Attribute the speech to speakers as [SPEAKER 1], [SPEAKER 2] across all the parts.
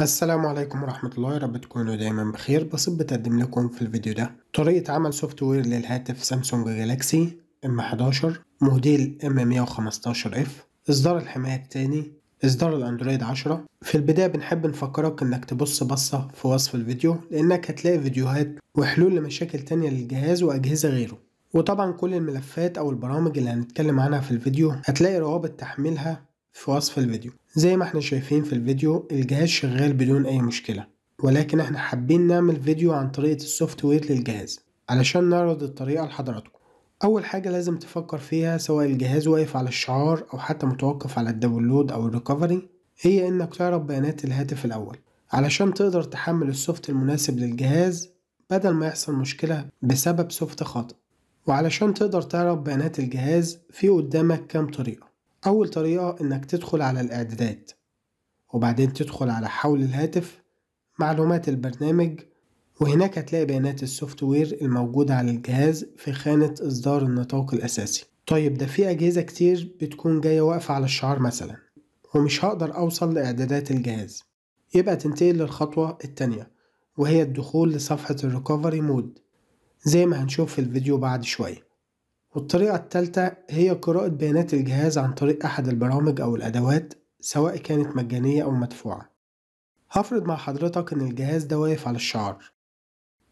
[SPEAKER 1] السلام عليكم ورحمة الله يا رب تكونوا دايما بخير بس بتقدم لكم في الفيديو ده طريقة عمل سوفت وير للهاتف سامسونج جالاكسي ام 11 موديل ام 115 اف اصدار الحماية الثاني اصدار الاندرويد 10 في البداية بنحب نفكرك انك تبص بصة في وصف الفيديو لانك هتلاقي فيديوهات وحلول لمشاكل تانية للجهاز واجهزة غيره وطبعا كل الملفات او البرامج اللي هنتكلم عنها في الفيديو هتلاقي روابط تحميلها في وصف الفيديو زي ما احنا شايفين في الفيديو الجهاز شغال بدون اي مشكلة ولكن احنا حابين نعمل فيديو عن طريقة السوفت وير للجهاز علشان نعرض الطريقة لحضراتكم اول حاجة لازم تفكر فيها سواء الجهاز واقف على الشعار او حتى متوقف على الداونلود او الريكفري هي انك تعرف بيانات الهاتف الاول علشان تقدر تحمل السوفت المناسب للجهاز بدل ما يحصل مشكلة بسبب سوفت خاطئ وعلشان تقدر تعرف بيانات الجهاز في قدامك كام طريقة أول طريقة إنك تدخل على الإعدادات وبعدين تدخل على حول الهاتف معلومات البرنامج وهناك هتلاقي بيانات السوفت وير الموجودة على الجهاز في خانة إصدار النطاق الأساسي طيب ده في أجهزة كتير بتكون جاية واقفة على الشعار مثلا ومش هقدر أوصل لإعدادات الجهاز يبقى تنتقل للخطوة التانية وهي الدخول لصفحة الريكفري مود زي ما هنشوف في الفيديو بعد شوية والطريقة التالتة هي قراءة بيانات الجهاز عن طريق أحد البرامج أو الأدوات سواء كانت مجانية أو مدفوعة هفرض مع حضرتك إن الجهاز ده واقف على الشعار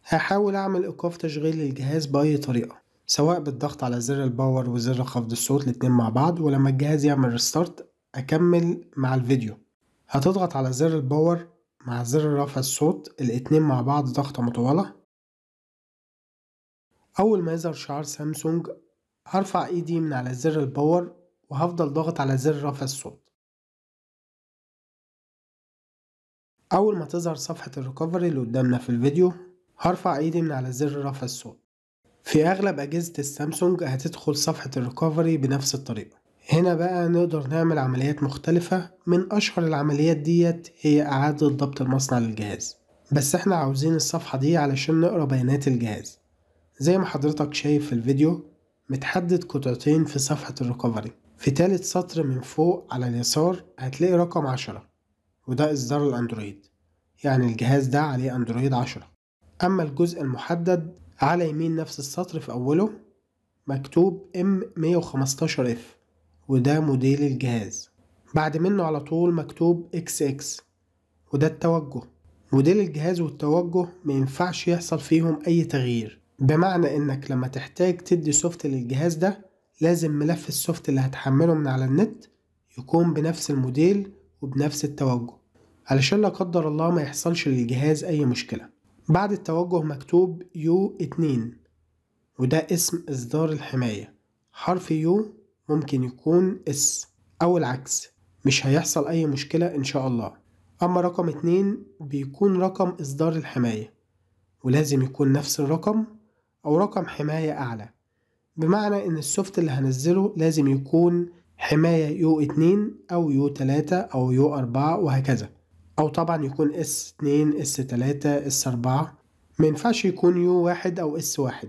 [SPEAKER 1] هحاول أعمل إيقاف تشغيل للجهاز بأي طريقة سواء بالضغط على زر الباور وزر خفض الصوت الاتنين مع بعض ولما الجهاز يعمل ريستارت أكمل مع الفيديو هتضغط على زر الباور مع زر رفع الصوت الاتنين مع بعض ضغطة مطولة
[SPEAKER 2] أول ما يظهر شعار سامسونج هرفع ايدي من على زر الباور وهفضل ضاغط على زر رفع الصوت اول ما تظهر صفحة الريكفري اللي قدامنا في الفيديو هرفع ايدي من على زر رفع
[SPEAKER 1] الصوت في اغلب اجهزة السامسونج هتدخل صفحة الريكفري بنفس الطريقة هنا بقى نقدر نعمل عمليات مختلفة من اشهر العمليات ديت هي اعادة ضبط المصنع للجهاز بس احنا عاوزين الصفحة دي علشان نقرا بيانات الجهاز زي ما حضرتك شايف في الفيديو متحدد قطعتين في صفحة الريكفري في تالت سطر من فوق على اليسار هتلاقي رقم عشرة وده إصدار الأندرويد يعني الجهاز ده عليه أندرويد عشرة أما الجزء المحدد على يمين نفس السطر في أوله مكتوب M115F وده موديل الجهاز بعد منه على طول مكتوب XX وده التوجه موديل الجهاز والتوجه مينفعش يحصل فيهم أي تغيير بمعنى انك لما تحتاج تدي سوفت للجهاز ده لازم ملف السوفت اللي هتحمله من على النت يكون بنفس الموديل وبنفس التوجه علشان لا قدر الله ما يحصلش للجهاز اي مشكلة بعد التوجه مكتوب يو 2 وده اسم اصدار الحماية حرف يو ممكن يكون اس او العكس مش هيحصل اي مشكلة ان شاء الله اما رقم اتنين بيكون رقم اصدار الحماية ولازم يكون نفس الرقم أو رقم حماية أعلى بمعنى إن السوفت اللي هنزله لازم يكون حماية يو 2 أو يو 3 أو يو 4 وهكذا أو طبعا يكون اس 2 اس 3 اس 4 مينفعش يكون يو 1 أو اس 1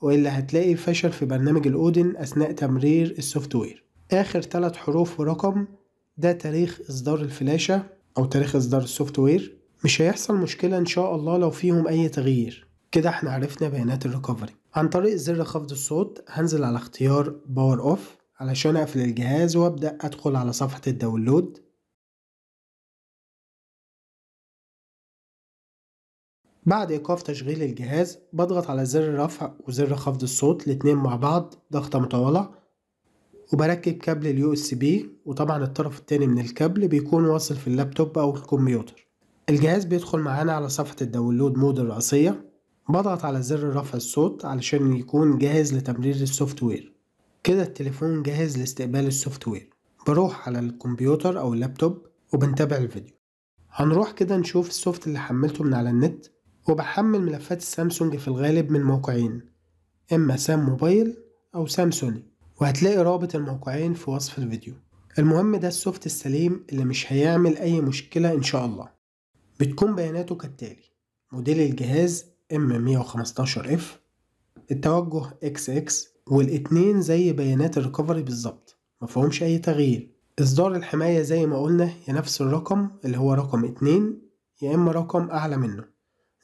[SPEAKER 1] وإلا هتلاقي فشل في برنامج الأودن أثناء تمرير السوفت وير آخر ثلاث حروف ورقم ده تاريخ إصدار الفلاشة أو تاريخ إصدار السوفت وير مش هيحصل مشكلة إن شاء الله لو فيهم أي تغيير كده احنا عرفنا بيانات الريكفري عن طريق زر خفض الصوت هنزل على اختيار باور اوف علشان اقفل
[SPEAKER 2] الجهاز وابدأ ادخل على صفحة الداونلود بعد ايقاف تشغيل الجهاز بضغط على زر
[SPEAKER 1] رفع وزر خفض الصوت الاتنين مع بعض ضغطة مطولة وبركب كابل اليو اس بي وطبعا الطرف التاني من الكابل بيكون واصل في اللابتوب او الكمبيوتر الجهاز بيدخل معانا على صفحة الداونلود مود الرئيسية بضغط على زر رفع الصوت علشان يكون جاهز لتمرير السوفت وير كده التليفون جاهز لاستقبال السوفت وير بروح على الكمبيوتر او اللابتوب وبنتابع الفيديو هنروح كده نشوف السوفت اللي حملته من على النت وبحمل ملفات السامسونج في الغالب من موقعين اما سام موبايل او سامسوني وهتلاقي رابط الموقعين في وصف الفيديو المهم ده السوفت السليم اللي مش هيعمل اي مشكلة ان شاء الله بتكون بياناته كالتالي موديل الجهاز M115F التوجه XX والاتنين زي بيانات الريكفري بالظبط مفهومش أي تغيير إصدار الحماية زي ما قلنا يا نفس الرقم اللي هو رقم اتنين يا إما رقم أعلى منه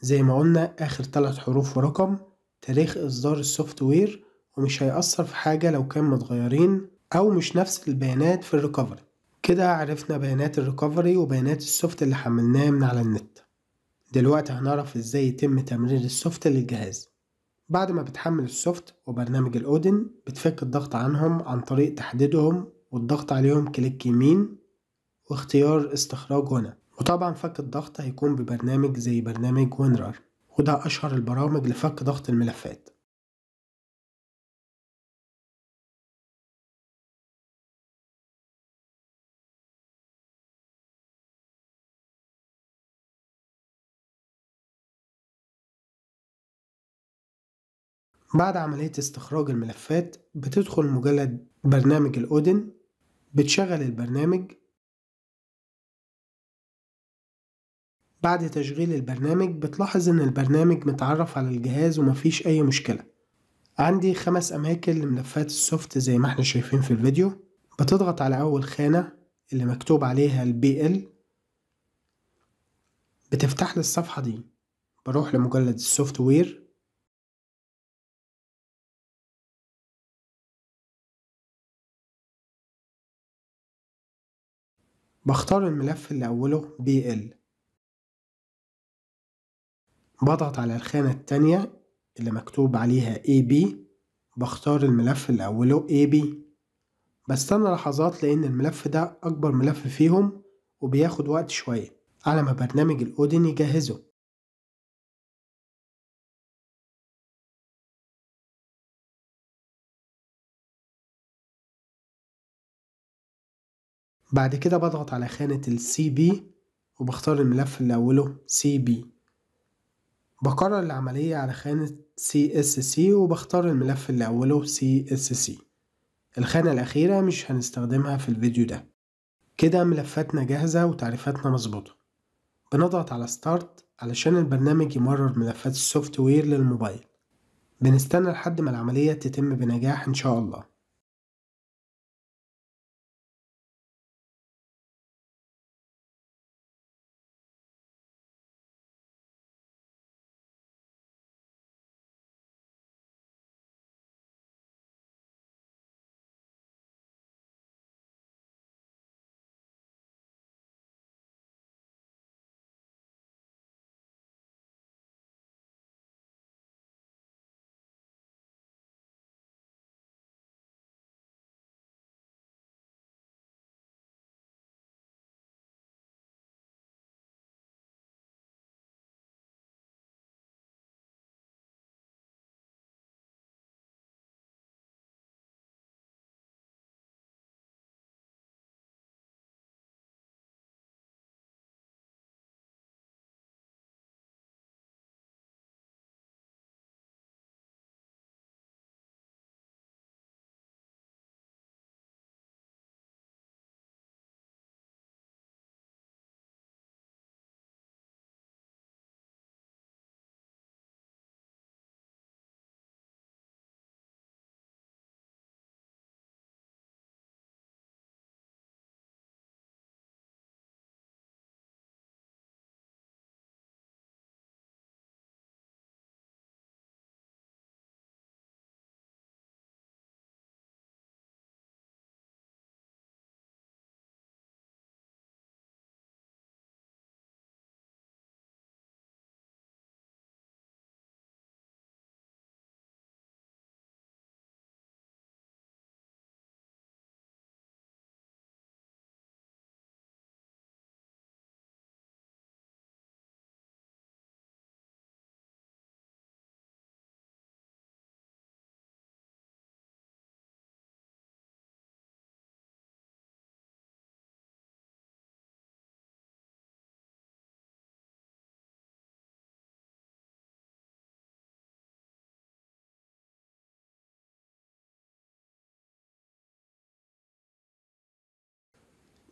[SPEAKER 1] زي ما قلنا آخر تلات حروف ورقم تاريخ إصدار السوفت وير ومش هيأثر في حاجة لو كان متغيرين أو مش نفس البيانات في الريكفري كده عرفنا بيانات الريكفري وبيانات السوفت اللي حملناه من على النت دلوقتي هنعرف ازاي يتم تمرير السوفت للجهاز بعد ما بتحمل السوفت وبرنامج الاودن بتفك الضغط عنهم عن طريق تحديدهم والضغط عليهم كليك يمين واختيار استخراج هنا وطبعا فك
[SPEAKER 3] الضغط هيكون ببرنامج زي برنامج وينرر وده اشهر البرامج لفك ضغط الملفات
[SPEAKER 2] بعد عملية استخراج الملفات بتدخل مجلد برنامج الأودن بتشغل البرنامج بعد تشغيل البرنامج بتلاحظ إن البرنامج متعرف على الجهاز ومفيش أي
[SPEAKER 1] مشكلة عندي خمس أماكن لملفات السوفت زي ما احنا شايفين في الفيديو بتضغط على أول خانة اللي مكتوب عليها البي ال
[SPEAKER 3] بتفتح لي الصفحة دي بروح لمجلد السوفت وير
[SPEAKER 2] بختار الملف اللي أوله BL بضغط على الخانة التانية اللي مكتوب
[SPEAKER 1] عليها AB بختار الملف اللي أوله AB بستنى
[SPEAKER 2] لحظات لأن الملف ده أكبر ملف فيهم وبياخد وقت شوية على ما برنامج الأودن يجهزه
[SPEAKER 3] بعد كده بضغط على خانة السي بي وبختار الملف
[SPEAKER 1] اللي أوله سي بي بكرر العملية على خانة سي اس سي وبختار الملف اللي أوله سي اس سي الخانة الأخيرة مش هنستخدمها في الفيديو ده كده ملفاتنا جاهزة وتعريفاتنا مظبوطة بنضغط على ستارت علشان البرنامج يمرر ملفات السوفت وير للموبايل
[SPEAKER 3] بنستنى لحد ما العملية تتم بنجاح إن شاء الله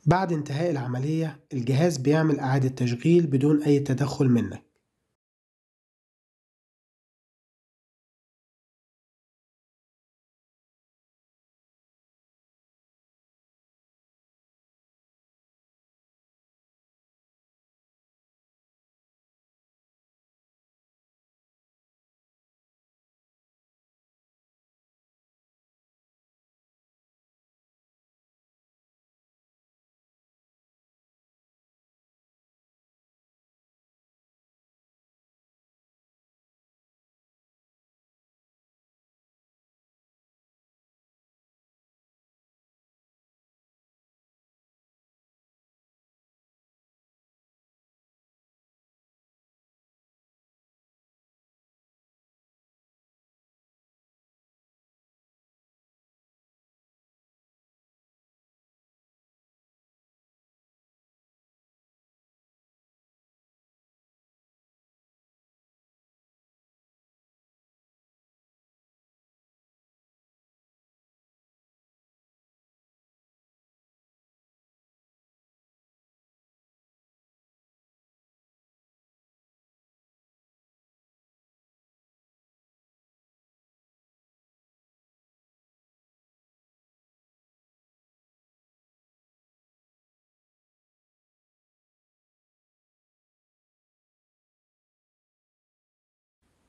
[SPEAKER 2] بعد انتهاء العملية الجهاز بيعمل إعادة تشغيل بدون أي تدخل منك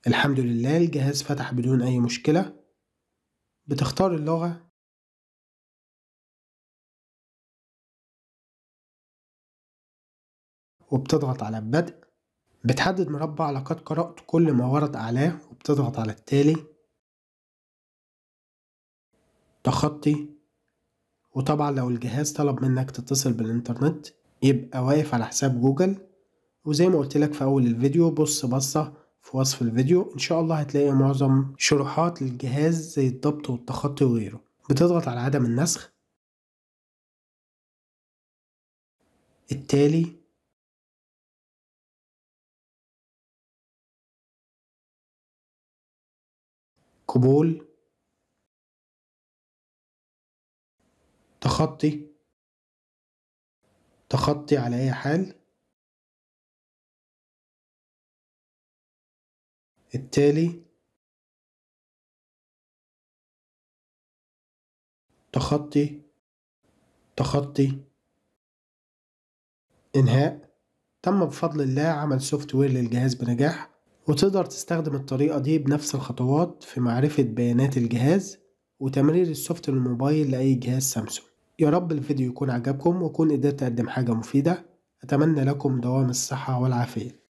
[SPEAKER 3] الحمد لله الجهاز فتح بدون أي مشكلة بتختار اللغة
[SPEAKER 2] وبتضغط على بدء بتحدد مربع لقد قرأت كل ما ورد أعلاه وبتضغط على التالي
[SPEAKER 1] تخطي وطبعا لو الجهاز طلب منك تتصل بالإنترنت يبقى واقف على حساب جوجل وزي ما قلت لك في أول الفيديو بص بصة في وصف الفيديو ان شاء الله هتلاقي معظم
[SPEAKER 2] شروحات للجهاز زي الضبط والتخطي وغيره بتضغط على عدم النسخ التالي
[SPEAKER 3] قبول تخطي تخطي على اي حال التالي تخطي تخطي إنهاء تم بفضل
[SPEAKER 1] الله عمل سوفت وير للجهاز بنجاح وتقدر تستخدم الطريقة دي بنفس الخطوات في معرفة بيانات الجهاز وتمرير السوفت الموبايل لأي جهاز سامسونج يا
[SPEAKER 2] رب الفيديو يكون عجبكم وأكون قدرت أقدم حاجة مفيدة أتمنى لكم دوام الصحة والعافية